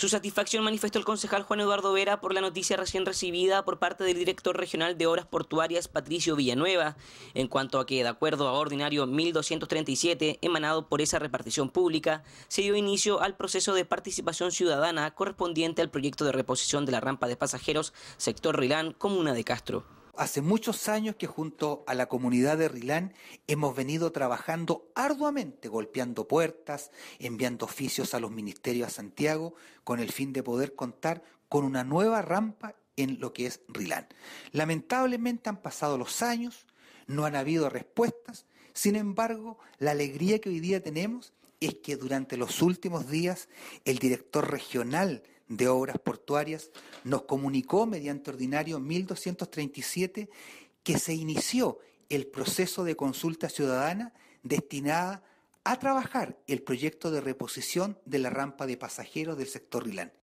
Su satisfacción manifestó el concejal Juan Eduardo Vera por la noticia recién recibida por parte del director regional de Obras Portuarias, Patricio Villanueva, en cuanto a que, de acuerdo a Ordinario 1237, emanado por esa repartición pública, se dio inicio al proceso de participación ciudadana correspondiente al proyecto de reposición de la rampa de pasajeros, sector Rilán, comuna de Castro. Hace muchos años que junto a la comunidad de Rilán hemos venido trabajando arduamente, golpeando puertas, enviando oficios a los ministerios a Santiago, con el fin de poder contar con una nueva rampa en lo que es Rilán. Lamentablemente han pasado los años, no han habido respuestas, sin embargo, la alegría que hoy día tenemos es que durante los últimos días el director regional de Obras Portuarias nos comunicó mediante ordinario 1237 que se inició el proceso de consulta ciudadana destinada a trabajar el proyecto de reposición de la rampa de pasajeros del sector Rilán.